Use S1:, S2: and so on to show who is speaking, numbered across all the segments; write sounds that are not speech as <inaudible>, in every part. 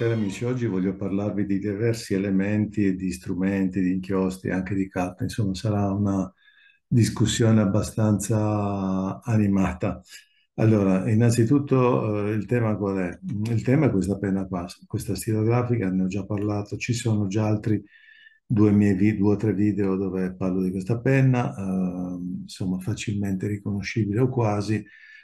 S1: Cari amici, oggi voglio parlarvi di diversi elementi e di strumenti, di inchiostri, anche di carta, insomma sarà una discussione abbastanza animata. Allora, innanzitutto eh, il tema qual è? Il tema è questa penna qua, questa stilografica, ne ho già parlato, ci sono già altri due, miei due o tre video dove parlo di questa penna, eh, insomma facilmente riconoscibile o quasi,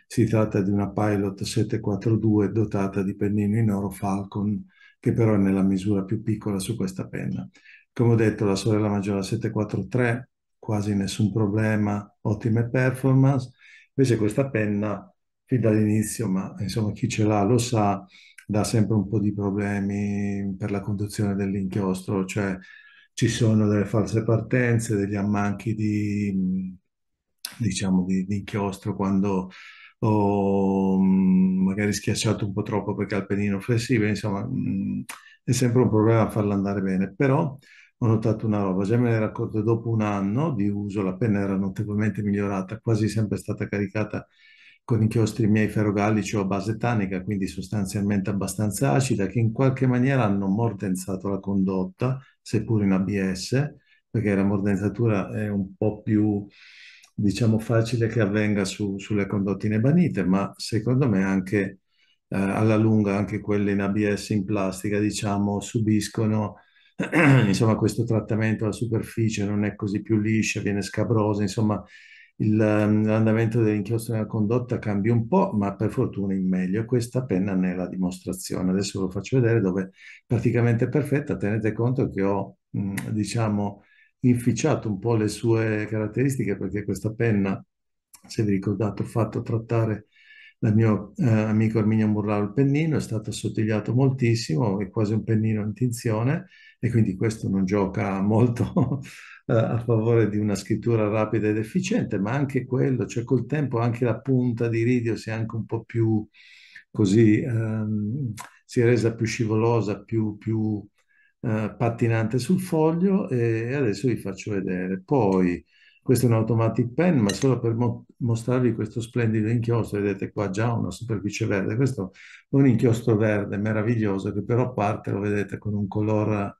S1: si tratta di una Pilot 742 dotata di pennino in oro Falcon, che però è nella misura più piccola su questa penna. Come ho detto, la sorella maggiore 743, quasi nessun problema, ottime performance. Invece questa penna, fin dall'inizio, ma insomma chi ce l'ha lo sa, dà sempre un po' di problemi per la conduzione dell'inchiostro, cioè ci sono delle false partenze, degli ammanchi di, diciamo, di, di inchiostro quando o mm, magari schiacciato un po' troppo perché ha il flessibile, insomma mh, mm, è sempre un problema farla andare bene, però ho notato una roba, già me ne ero accorto dopo un anno di uso, la penna era notevolmente migliorata, quasi sempre stata caricata con inchiostri miei ferrogallici cioè o a base tannica, quindi sostanzialmente abbastanza acida, che in qualche maniera hanno mordenzato la condotta, seppur in ABS, perché la mordenzatura è un po' più diciamo, facile che avvenga su, sulle condottine banite, ma secondo me anche eh, alla lunga anche quelle in ABS in plastica, diciamo, subiscono <clears throat> insomma, questo trattamento alla superficie, non è così più liscia, viene scabrosa, insomma, ehm, l'andamento dell'inchiostro nella condotta cambia un po', ma per fortuna in meglio. Questa penna ne è la dimostrazione. Adesso ve lo faccio vedere dove è praticamente perfetta. Tenete conto che ho, diciamo, inficiato un po' le sue caratteristiche perché questa penna, se vi ricordate, ho fatto trattare dal mio eh, amico Arminio Murraro il pennino, è stato assottigliato moltissimo, è quasi un pennino in tinzione e quindi questo non gioca molto <laughs> eh, a favore di una scrittura rapida ed efficiente, ma anche quello, cioè col tempo anche la punta di Ridio si è anche un po' più così, ehm, si è resa più scivolosa, più, più eh, pattinante sul foglio e adesso vi faccio vedere. Poi, questo è un automatic pen, ma solo per mo mostrarvi questo splendido inchiostro, vedete qua già una superficie verde, questo è un inchiostro verde meraviglioso che però parte, lo vedete, con un color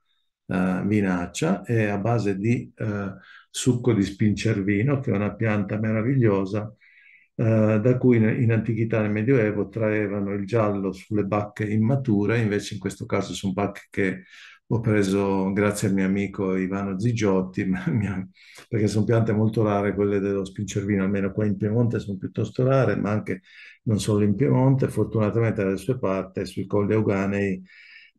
S1: eh, vinaccia e a base di eh, succo di spincervino, che è una pianta meravigliosa, Uh, da cui in, in, antichità nel Medioevo traevano il giallo sulle bacche immature, invece in questo caso sono bacche che ho preso, grazie al mio amico Ivano Zigiotti, <laughs> mia, perché sono piante molto rare quelle dello spincervino, almeno qua in Piemonte sono piuttosto rare, ma anche non solo in Piemonte, fortunatamente dalle sue parti, sui colli Euganei,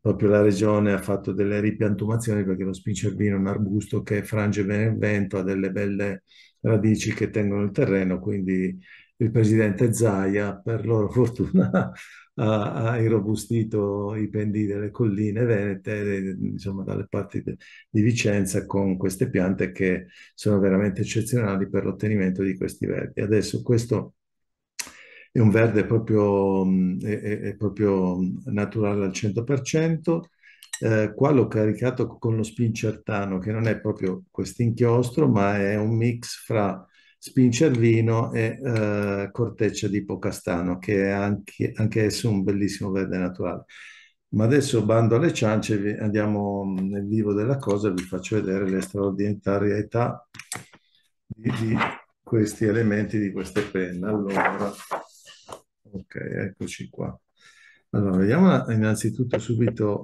S1: proprio la regione ha fatto delle ripiantumazioni perché lo spincervino è un arbusto che frange bene il vento, ha delle belle radici che tengono il terreno, quindi il presidente Zaia, per loro <laughs> fortuna, ha, irrobustito i pendii delle colline venete, insomma dalle parti de, di Vicenza, con queste piante che sono veramente eccezionali per l'ottenimento di questi verdi. Adesso questo è un verde proprio, mm, è, è proprio mm, naturale al 100%, eh, qua l'ho caricato con lo spincertano, che non è proprio questo inchiostro, ma è un mix fra Spincervino e eh, Corteccia di Pocastano, che è anche, anche esso un bellissimo verde naturale. Ma adesso bando alle ciance, andiamo mm, nel vivo della cosa, vi faccio vedere le straordinarietà di, di questi elementi, di queste penne. Allora, ok, eccoci qua. Allora, vediamo innanzitutto subito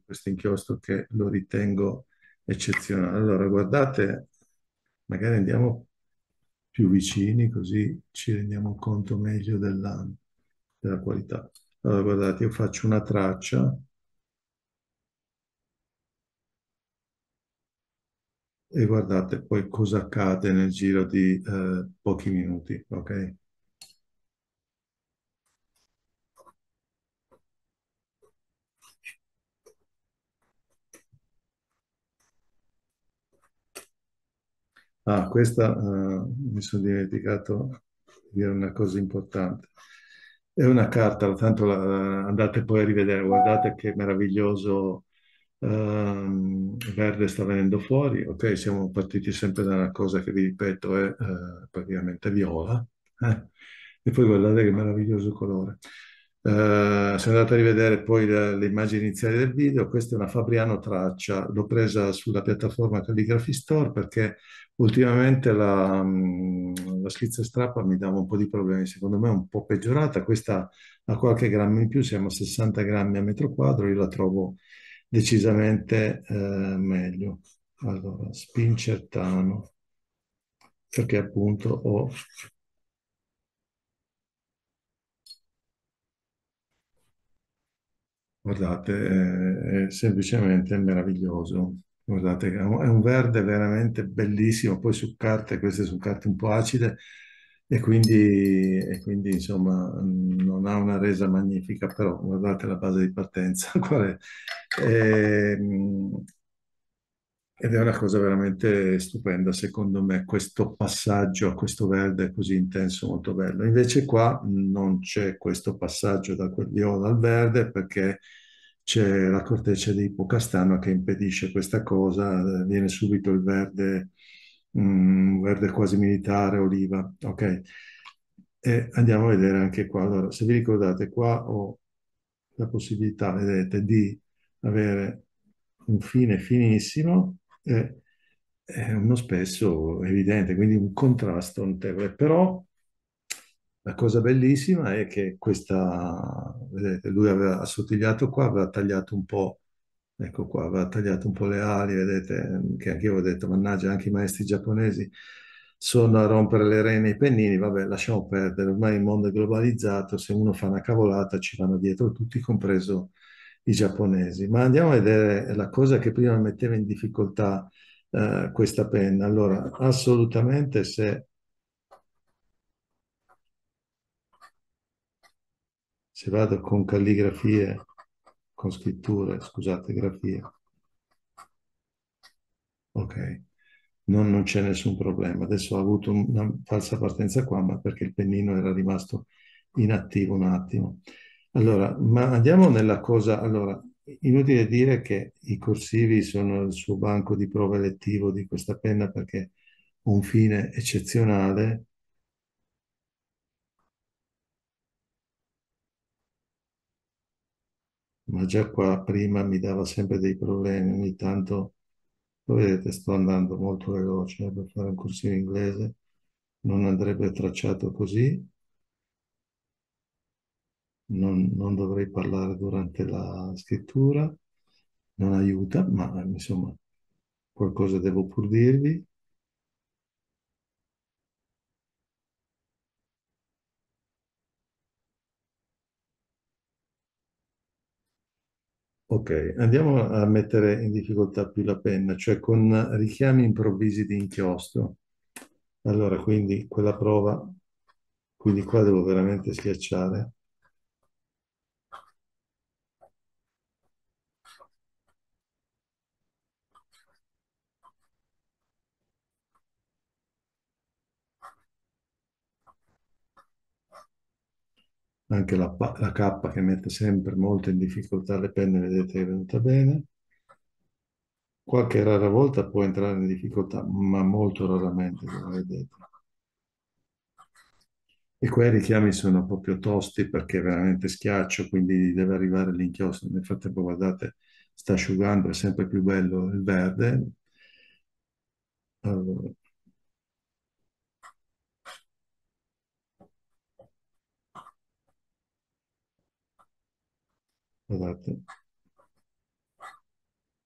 S1: uh, questo inchiostro che lo ritengo eccezionale. Allora, guardate, magari andiamo più vicini, così ci rendiamo conto meglio della, della qualità. Allora, guardate, io faccio una traccia. E guardate poi cosa accade nel giro di eh, pochi minuti, ok? Ah, questa uh, mi sono dimenticato di dire una cosa importante. È una carta, tanto la, andate poi a rivedere, guardate che meraviglioso um, verde sta venendo fuori. Ok, siamo partiti sempre da una cosa che vi ripeto è uh, praticamente viola. Eh? E poi guardate che meraviglioso colore. Eh, se andate a rivedere poi le, le, immagini iniziali del video, questa è una Fabriano traccia, l'ho presa sulla piattaforma Calligraphy Store perché ultimamente la, mm, la schizza strappa mi dava un po' di problemi, secondo me è un po' peggiorata, questa ha qualche grammo in più, siamo a 60 grammi a metro quadro, io la trovo decisamente eh, meglio. Allora, spincertano, perché appunto ho guardate, è, semplicemente meraviglioso. Guardate, è un verde veramente bellissimo, poi su carte, queste sono carte un po' acide, e quindi, e quindi, insomma non ha una resa magnifica, però guardate la base di partenza <laughs> qual è. E, ehm, ed è una cosa veramente stupenda, secondo me, questo passaggio a questo verde così intenso, molto bello. Invece qua non c'è questo passaggio da quel viola al verde perché c'è la corteccia di Ipocastano che impedisce questa cosa, eh, viene subito il verde, mh, mm, verde quasi militare, oliva. Ok, e andiamo a vedere anche qua. Allora, se vi ricordate, qua ho la possibilità, vedete, di avere un fine finissimo eh, è uno spesso evidente, quindi un contrasto notevole. Però la cosa bellissima è che questa, vedete, lui aveva assottigliato qua, aveva tagliato un po', ecco qua, aveva tagliato un po' le ali, vedete, che anche io avevo detto, mannaggia, anche i maestri giapponesi sono a rompere le rene e i pennini, vabbè, lasciamo perdere, ormai il mondo è globalizzato, se uno fa una cavolata ci vanno dietro tutti, compreso i giapponesi. Ma andiamo a vedere la cosa che prima metteva in difficoltà eh, questa penna. Allora, assolutamente se, se vado con calligrafie, con scritture, scusate, grafie. ok, non, non c'è nessun problema. Adesso ho avuto una falsa partenza qua, ma perché il pennino era rimasto inattivo un attimo. Allora, ma andiamo nella cosa, allora, inutile dire che i corsivi sono il suo banco di prova elettivo di questa penna perché ha un fine eccezionale. Ma già qua prima mi dava sempre dei problemi, ogni tanto, lo vedete, sto andando molto veloce eh, per fare un corsivo inglese, non andrebbe tracciato così, non, non dovrei parlare durante la scrittura, non aiuta, ma insomma qualcosa devo pur dirvi. Ok, andiamo a mettere in difficoltà più la penna, cioè con richiami improvvisi di inchiostro. Allora, quindi quella prova, quindi qua devo veramente schiacciare. anche la, la K che mette sempre molto in difficoltà le penne, vedete è venuta bene. Qualche rara volta può entrare in difficoltà, ma molto raramente, come vedete. E quei richiami sono proprio tosti perché è veramente schiaccio, quindi deve arrivare l'inchiostro. Nel frattempo, guardate, sta asciugando, è sempre più bello il verde. Allora. Guardate, esatto.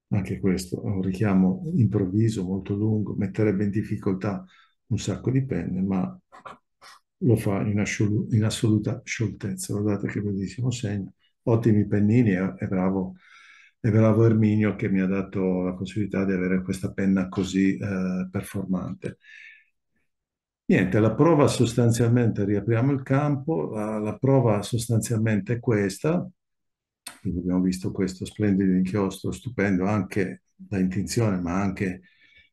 S1: anche questo è un richiamo improvviso, molto lungo, metterebbe in difficoltà un sacco di penne, ma lo fa in, asciol- in assoluta scioltezza. Guardate che bellissimo segno. Ottimi pennini e, e bravo è bravo Erminio che mi ha dato la possibilità di avere questa penna così eh, performante. Niente, la prova sostanzialmente, riapriamo il campo, la, la prova sostanzialmente è questa, quindi abbiamo visto questo splendido inchiostro, stupendo anche da intenzione, ma anche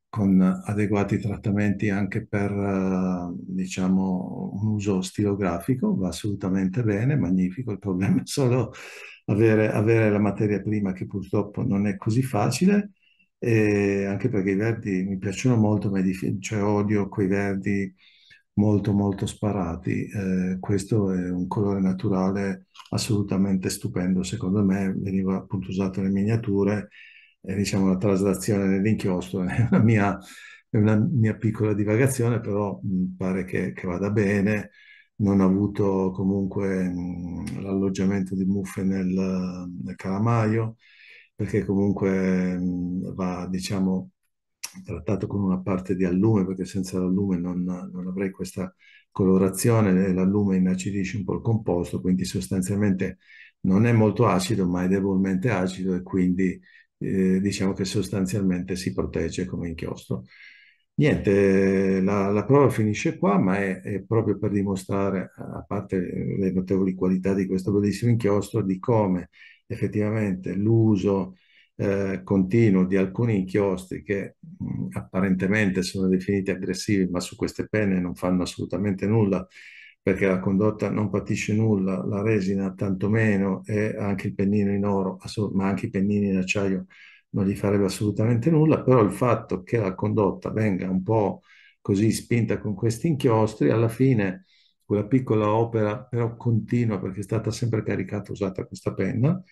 S1: con adeguati trattamenti anche per eh, diciamo, un uso stilografico, va assolutamente bene, magnifico, il problema è solo avere, avere la materia prima che purtroppo non è così facile, anche perché i verdi mi piacciono molto, ma cioè, odio quei verdi molto molto sparati. Eh, questo è un colore naturale assolutamente stupendo, secondo me veniva appunto usato nelle miniature, e eh, diciamo la traslazione nell'inchiostro è una mia, una mia piccola divagazione, però mh, pare che, che, vada bene. Non ha avuto comunque mh, l'alloggiamento di muffe nel, nel calamaio, perché comunque mh, va, diciamo, trattato con una parte di allume, perché senza l'allume non, non avrei questa colorazione, l'allume inacidisce un po' il composto, quindi sostanzialmente non è molto acido, ma è debolmente acido e quindi eh, diciamo che sostanzialmente si protegge come inchiostro. Niente, la, la prova finisce qua, ma è, è, proprio per dimostrare, a parte le notevoli qualità di questo bellissimo inchiostro, di come effettivamente l'uso eh, continuo di alcuni inchiostri che mh, apparentemente sono definiti aggressivi, ma su queste penne non fanno assolutamente nulla perché la condotta non patisce nulla, la resina tantomeno e anche il pennino in oro, ma anche i pennini in acciaio non gli farebbe assolutamente nulla, però il fatto che la condotta venga un po' così spinta con questi inchiostri, alla fine quella piccola opera però continua perché è stata sempre caricata usata questa penna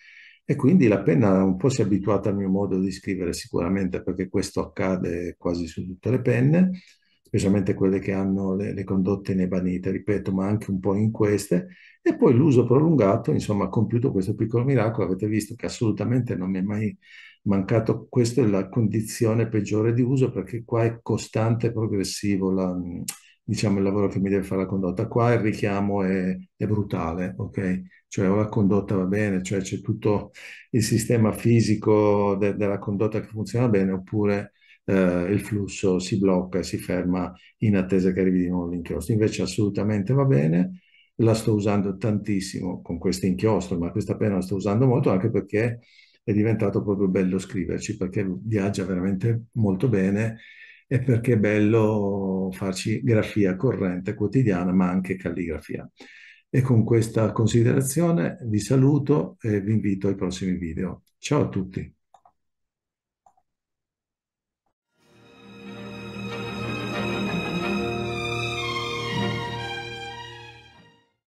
S1: e quindi la penna un po' si è abituata al mio modo di scrivere sicuramente, perché questo accade quasi su tutte le penne, specialmente quelle che hanno le, le condotte nebanite, ripeto, ma anche un po' in queste. E poi l'uso prolungato, insomma, ha compiuto questo piccolo miracolo. Avete visto che assolutamente non mi è mai mancato, questa è la condizione peggiore di uso perché qua è costante e progressivo la, diciamo, il lavoro che mi deve fare la condotta. Qua il richiamo è, è brutale, ok? Cioè o la condotta va bene, cioè c'è tutto il sistema fisico de della condotta che funziona bene, oppure eh, il flusso si blocca e si ferma in attesa che arrivi di nuovo l'inchiostro. Invece assolutamente va bene, la sto usando tantissimo con questo inchiostro, ma questa penna la sto usando molto anche perché è diventato proprio bello scriverci, perché viaggia veramente molto bene e perché è bello farci grafia corrente quotidiana, ma anche calligrafia. E con questa considerazione vi saluto e vi invito ai prossimi video. Ciao a tutti!